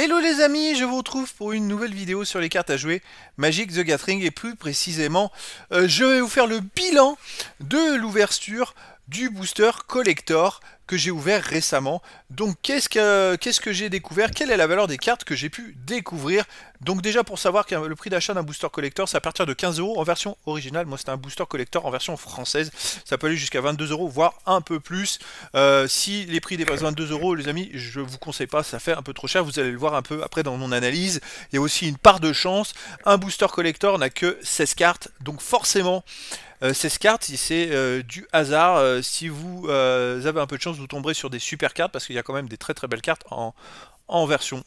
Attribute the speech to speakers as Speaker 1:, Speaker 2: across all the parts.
Speaker 1: Hello les amis, je vous retrouve pour une nouvelle vidéo sur les cartes à jouer Magic the Gathering et plus précisément euh, je vais vous faire le bilan de l'ouverture du booster collector que j'ai ouvert récemment. Donc qu'est-ce que, qu'est-ce que j'ai découvert Quelle est la valeur des cartes que j'ai pu découvrir Donc déjà pour savoir que le prix d'achat d'un booster collector c'est à partir de 15 euros en version originale. Moi c'était un booster collector en version française. Ça peut aller jusqu'à 22 euros voire un peu plus. Euh, si les prix dépassent 22 euros les amis je vous conseille pas ça fait un peu trop cher. Vous allez le voir un peu après dans mon analyse. Il y a aussi une part de chance. Un booster collector n'a que 16 cartes donc forcément 16 euh, cartes, c'est euh, du hasard. Euh, si vous avez un peu de chance, vous tomberez sur des super cartes parce qu'il y a quand même des très très belles cartes en, version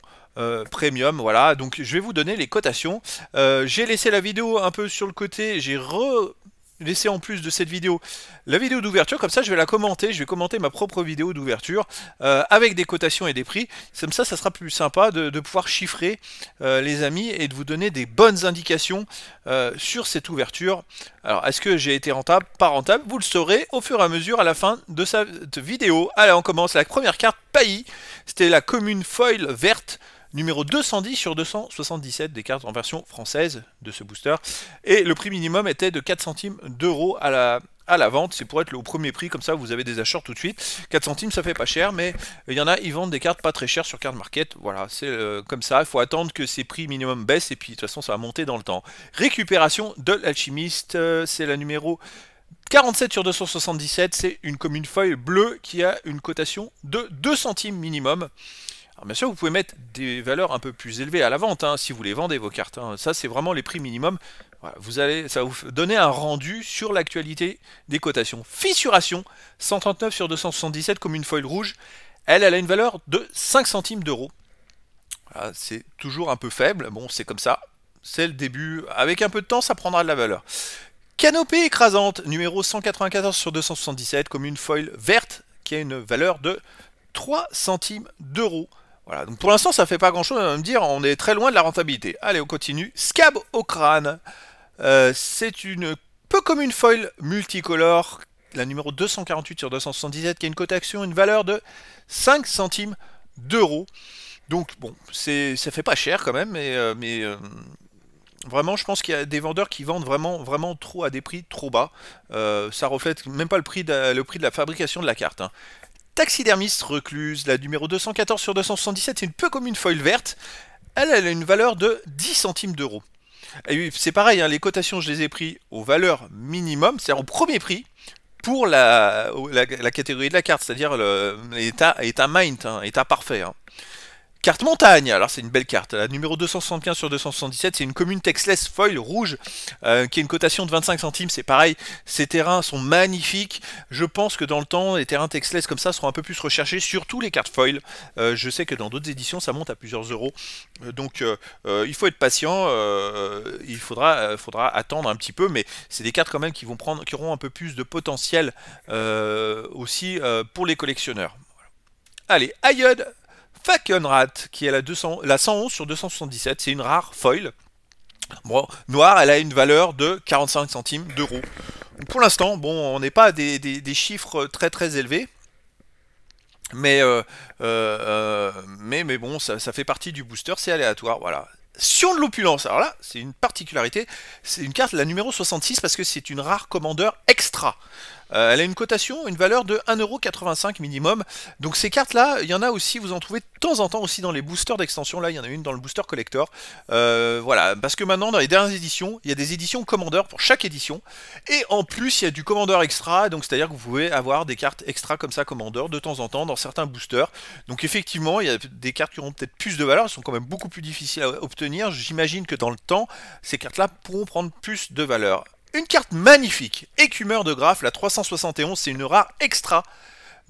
Speaker 1: premium. Voilà, donc je vais vous donner les cotations. j'ai laissé la vidéo un peu sur le côté, j'ai re laisser en plus de cette vidéo la vidéo d'ouverture, comme ça je vais la commenter, je vais commenter ma propre vidéo d'ouverture euh, avec des cotations et des prix, comme ça ça sera plus sympa de, pouvoir chiffrer euh, les amis et de vous donner des bonnes indications euh, sur cette ouverture. Alors est-ce que j'ai été rentable Pas rentable, vous le saurez au fur et à mesure à la fin de cette vidéo. Allez on commence, la première carte Pailly, c'était la commune foil verte, numéro 210 sur 277 des cartes en version française de ce booster. Et le prix minimum était de 4 centimes d'euros à la, à la vente, c'est pour être au premier prix, comme ça vous avez des achats tout de suite. 4 centimes ça fait pas cher, mais il y en a, ils vendent des cartes pas très chères sur Card Market, voilà, c'est euh, comme ça, il faut attendre que ces prix minimum baissent, et puis de toute façon ça va monter dans le temps. Récupération de l'alchimiste, euh, c'est la numéro 47 sur 277, c'est une commune feuille bleue qui a une cotation de 2 centimes minimum bien sûr, vous pouvez mettre des valeurs un peu plus élevées à la vente, hein, si vous les vendez vos cartes. Hein. Ça, c'est vraiment les prix minimum. vous allez, ça va vous donner un rendu sur l'actualité des cotations. Fissuration, 139 sur 277 comme une foil rouge. Elle, elle a une valeur de 5 centimes d'euros. Ah, c'est toujours un peu faible. Bon, c'est comme ça. C'est le début. Avec un peu de temps, ça prendra de la valeur. Canopée écrasante, numéro 194 sur 277, comme une foil verte qui a une valeur de 3 centimes d'euros. Voilà, donc pour l'instant ça fait pas grand chose à me dire, on est très loin de la rentabilité. Allez, on continue. Scab au crâne. Euh, c'est une peu comme une foil multicolore, la numéro 248 sur 277, qui a une cote action une valeur de 5 centimes d'euros. Donc bon, c'est ça fait pas cher quand même, mais, euh, mais euh, vraiment je pense qu'il y a des vendeurs qui vendent vraiment vraiment trop à des prix trop bas. ça reflète même pas le prix de, le prix de la fabrication de la carte. Hein. Taxidermiste recluse, la numéro 214 sur 277, c'est une peu comme une foil verte. Elle, a une valeur de 10 centimes d'euros. C'est pareil, hein, les cotations, je les ai pris aux valeurs minimum, c'est-à-dire au premier prix, pour la, catégorie de la carte, c'est-à-dire l'état état mint, hein, état parfait. Hein. Carte montagne, alors c'est une belle carte. La numéro 275 sur 277, c'est une commune textless foil rouge euh, qui a une cotation de 25 centimes. C'est pareil, ces terrains sont magnifiques. Je pense que dans le temps, les terrains textless comme ça seront un peu plus recherchés, surtout les cartes foil. Euh, je sais que dans d'autres éditions, ça monte à plusieurs euros. Euh, donc il faut être patient, il faudra, attendre un petit peu, mais c'est des cartes quand même qui vont prendre, qui auront un peu plus de potentiel aussi pour les collectionneurs. Allez, Ayod Fackenrat, qui est la, la 111 sur 277, c'est une rare foil. Bon, noire, elle a une valeur de 45 centimes d'euros. Pour l'instant, bon, on n'est pas à des, chiffres très très élevés. Mais, euh, euh, euh, mais, mais bon, ça, ça fait partie du booster, c'est aléatoire, voilà. Sur l'opulence, alors là, c'est une particularité, c'est une carte, la numéro 66, parce que c'est une rare commandeur extra. Euh, elle a une cotation, une valeur de 1,85€ minimum. Donc ces cartes-là, il y en a aussi, vous en trouvez de temps en temps aussi dans les boosters d'extension. Là, il y en a une dans le booster collector. Euh, voilà, parce que maintenant, dans les dernières éditions, il y a des éditions Commander pour chaque édition. Et en plus, il y a du Commander extra. Donc c'est-à-dire que vous pouvez avoir des cartes extra comme ça Commander de temps en temps dans certains boosters. Donc effectivement, il y a des cartes qui auront peut-être plus de valeur. Elles sont quand même beaucoup plus difficiles à obtenir. J'imagine que dans le temps, ces cartes-là pourront prendre plus de valeur. Une carte magnifique, écumeur de graphe, la 371, c'est une rare extra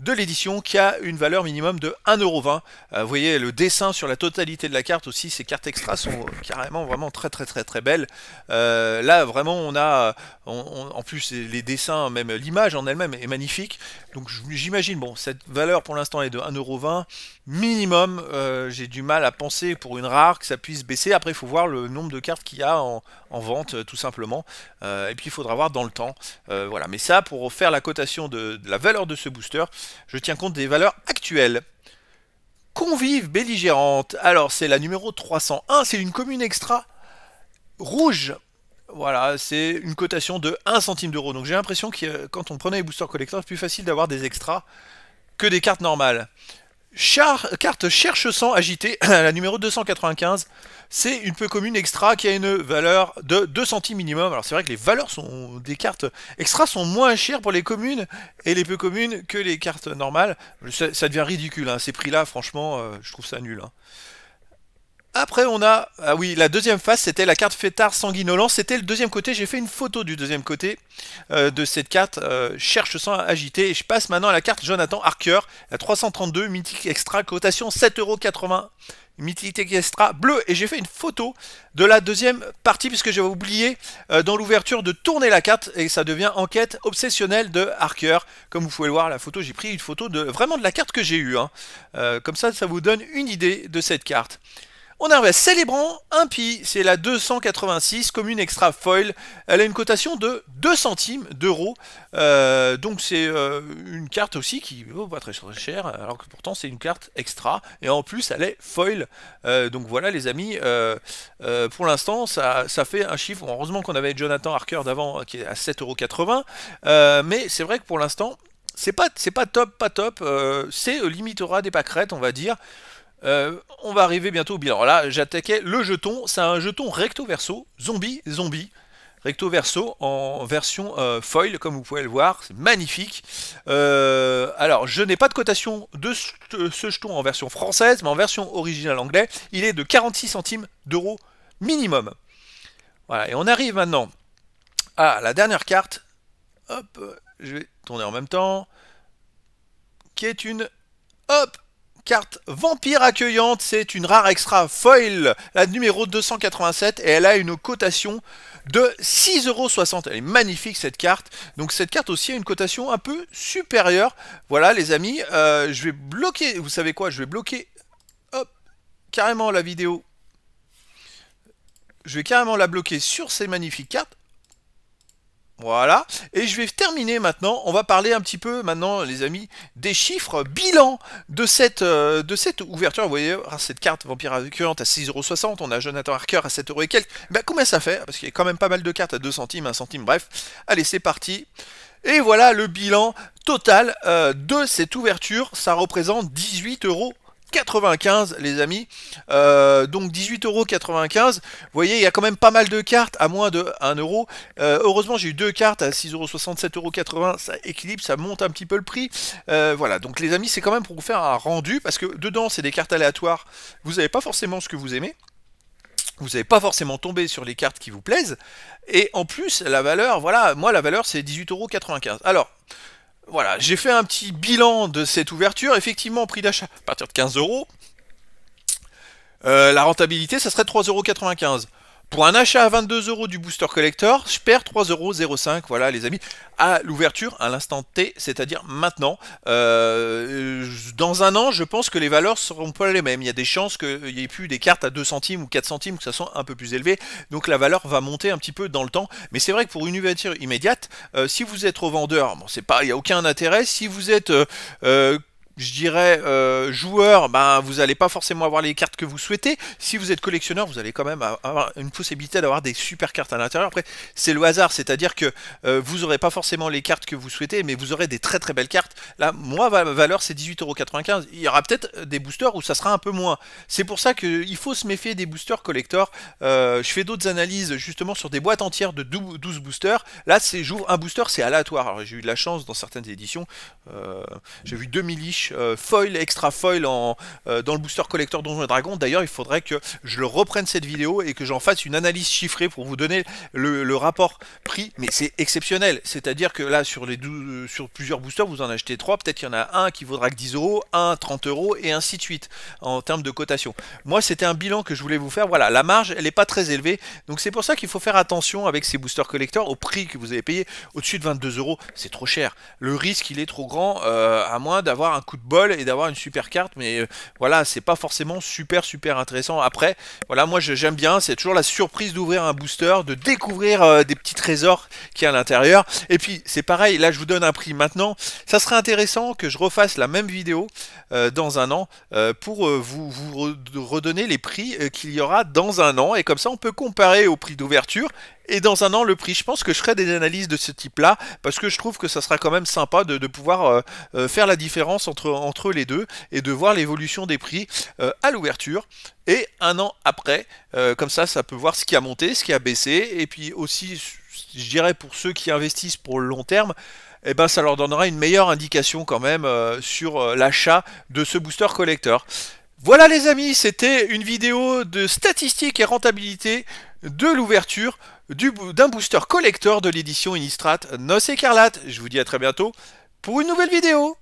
Speaker 1: de l'édition qui a une valeur minimum de 1,20€. Euh, vous voyez le dessin sur la totalité de la carte aussi, ces cartes extra sont carrément vraiment très très très très belles. Euh, là vraiment on a, en plus les dessins, même l'image en elle-même est magnifique. Donc j'imagine, bon cette valeur pour l'instant est de 1,20€ minimum. Euh, j'ai du mal à penser pour une rare que ça puisse baisser. Après il faut voir le nombre de cartes qu'il y a en, vente tout simplement. et puis il faudra voir dans le temps. voilà, mais ça pour faire la cotation de la valeur de ce booster, je tiens compte des valeurs actuelles. Convive belligérante. Alors, c'est la numéro 301. C'est une commune extra rouge. Voilà, c'est une cotation de 1 centime d'euro. Donc j'ai l'impression que euh, quand on prenait les boosters collecteurs, c'est plus facile d'avoir des extras que des cartes normales carte Cherche sans agité, la numéro 295, c'est une peu commune extra qui a une valeur de 2 centimes minimum. Alors c'est vrai que les valeurs sont des cartes extra sont moins chères pour les communes et les peu communes que les cartes normales. Ça, devient ridicule, hein, ces prix-là, franchement, euh, je trouve ça nul. Hein. Après, on a... Ah oui, la deuxième face, c'était la carte fêtard sanguinolent. C'était le deuxième côté. J'ai fait une photo du deuxième côté euh, de cette carte. Euh, cherche sans agiter. Et je passe maintenant à la carte Jonathan Harker. La 332, mythique extra, cotation 7,80€. Mythique extra bleu. Et j'ai fait une photo de la deuxième partie, puisque j'avais oublié euh, dans l'ouverture de tourner la carte. Et ça devient enquête obsessionnelle de Harker. Comme vous pouvez le voir, la photo, j'ai pris une photo vraiment de la carte que j'ai eue. Hein. comme ça, ça vous donne une idée de cette carte. On arrive à célébrant pis, c'est la 286 commune extra foil. Elle a une cotation de 2 centimes d'euros. Euh, donc c'est euh, une carte aussi qui vaut pas très cher, alors que pourtant c'est une carte extra. Et en plus elle est foil. Euh, donc voilà les amis, pour l'instant ça, ça, fait un chiffre. Heureusement qu'on avait Jonathan Harker d'avant qui est à 7,80€. mais c'est vrai que pour l'instant c'est pas, pas top, pas top. c'est limitera des pâquerettes on va dire. Euh, on va arriver bientôt au bilan. Alors là, j'attaquais le jeton. C'est un jeton recto verso, zombie, zombie. Recto verso en version euh, foil, comme vous pouvez le voir. C'est magnifique. Euh, alors, je n'ai pas de cotation de ce jeton en version française, mais en version originale anglaise, il est de 46 centimes d'euros minimum. Voilà, et on arrive maintenant à la dernière carte. Hop, je vais tourner en même temps. Qui est une... Hop carte vampire accueillante, c'est une rare extra foil, la numéro 287, et elle a une cotation de 6,60€. Elle est magnifique cette carte. Donc cette carte aussi a une cotation un peu supérieure. Voilà les amis, euh, je vais bloquer, vous savez quoi, je vais bloquer hop, carrément la vidéo. Je vais carrément la bloquer sur ces magnifiques cartes. Voilà. Et je vais terminer maintenant. On va parler un petit peu maintenant, les amis, des chiffres bilan de cette, euh, de cette ouverture. Vous voyez, ah, cette carte Vampire Récurrente à 6,60€. On a Jonathan Harker à 7, et Bah, combien ça fait Parce qu'il y a quand même pas mal de cartes à 2 centimes, 1 centime. Bref. Allez, c'est parti. Et voilà le bilan total euh, de cette ouverture. Ça représente 18 95 les amis. Euh, donc 18,95€. Vous voyez, il y a quand même pas mal de cartes à moins de 1€. euro. Euh, heureusement, j'ai eu deux cartes à 80 Ça équilibre, ça monte un petit peu le prix. Euh, voilà, donc les amis, c'est quand même pour vous faire un rendu. Parce que dedans, c'est des cartes aléatoires. Vous n'avez pas forcément ce que vous aimez vous n'avez pas forcément tombé sur les cartes qui vous plaisent. Et en plus, la valeur, voilà, moi la valeur c'est 18,95€. Alors, voilà, j'ai fait un petit bilan de cette ouverture. Effectivement, prix d'achat à partir de 15 euros. Euh, la rentabilité, ça serait 3,95 euros. Pour un achat à 22 euros du booster collector, je perds 3,05€, voilà les amis, à l'ouverture, à l'instant T, c'est-à-dire maintenant. Euh, dans un an, je pense que les valeurs seront pas les mêmes. Il y a des chances qu'il n'y ait plus des cartes à 2 centimes ou 4 centimes, que ça soit un peu plus élevé. Donc la valeur va monter un petit peu dans le temps. Mais c'est vrai que pour une ouverture immédiate, euh, si vous êtes revendeur, bon, c'est pas, il n'y a aucun intérêt. Si vous êtes euh, je dirais, euh, joueur, ben, vous n'allez pas forcément avoir les cartes que vous souhaitez. Si vous êtes collectionneur, vous allez quand même avoir une possibilité d'avoir des super cartes à l'intérieur. Après, c'est le hasard, c'est-à-dire que euh, vous n'aurez pas forcément les cartes que vous souhaitez, mais vous aurez des très très belles cartes. Là, moi, ma valeur, c'est 18,95€. Il y aura peut-être euh, des boosters où ça sera un peu moins. C'est pour ça qu'il faut se méfier des boosters collector. je fais d'autres analyses justement sur des boîtes entières de 12 boosters. Là, j'ouvre un booster, c'est aléatoire. J'ai eu de la chance dans certaines éditions. J'ai vu 2000 euh, foil, extra foil en, euh, dans le booster collector Donjons et Dragons. D'ailleurs, il faudrait que je le reprenne cette vidéo et que j'en fasse une analyse chiffrée pour vous donner le, rapport prix. Mais c'est exceptionnel. C'est-à-dire que là, sur, les 12, euh, sur plusieurs boosters, vous en achetez 3. Peut-être qu'il y en a un qui vaudra que 10 euros, un 30 euros et ainsi de suite en termes de cotation. Moi, c'était un bilan que je voulais vous faire. Voilà, la marge, elle n'est pas très élevée. Donc c'est pour ça qu'il faut faire attention avec ces boosters collector au prix que vous avez payé. Au-dessus de 22 euros, c'est trop cher. Le risque, il est trop grand, à moins d'avoir un de bol et d'avoir une super carte, mais euh, voilà, c'est pas forcément super super intéressant. Après, voilà, moi j'aime bien, c'est toujours la surprise d'ouvrir un booster, de découvrir euh, des petits trésors qui à l'intérieur. Et puis c'est pareil, là je vous donne un prix maintenant. Ça serait intéressant que je refasse la même vidéo euh, dans un an pour vous, vous, redonner les prix qu'il y aura dans un an. Et comme ça on peut comparer au prix d'ouverture et dans un an le prix. Je pense que je ferai des analyses de ce type-là parce que je trouve que ça sera quand même sympa de, pouvoir euh, euh, faire la différence entre, entre les deux et de voir l'évolution des prix euh, à l'ouverture et un an après. comme ça, ça peut voir ce qui a monté, ce qui a baissé et puis aussi, je dirais pour ceux qui investissent pour le long terme. et eh ben, ça leur donnera une meilleure indication quand même sur l'achat de ce booster collector. Voilà les amis, c'était une vidéo de statistiques et rentabilité de l'ouverture d'un booster collector de l'édition Innistrad Noce Écarlate. Je vous dis à très bientôt pour une nouvelle vidéo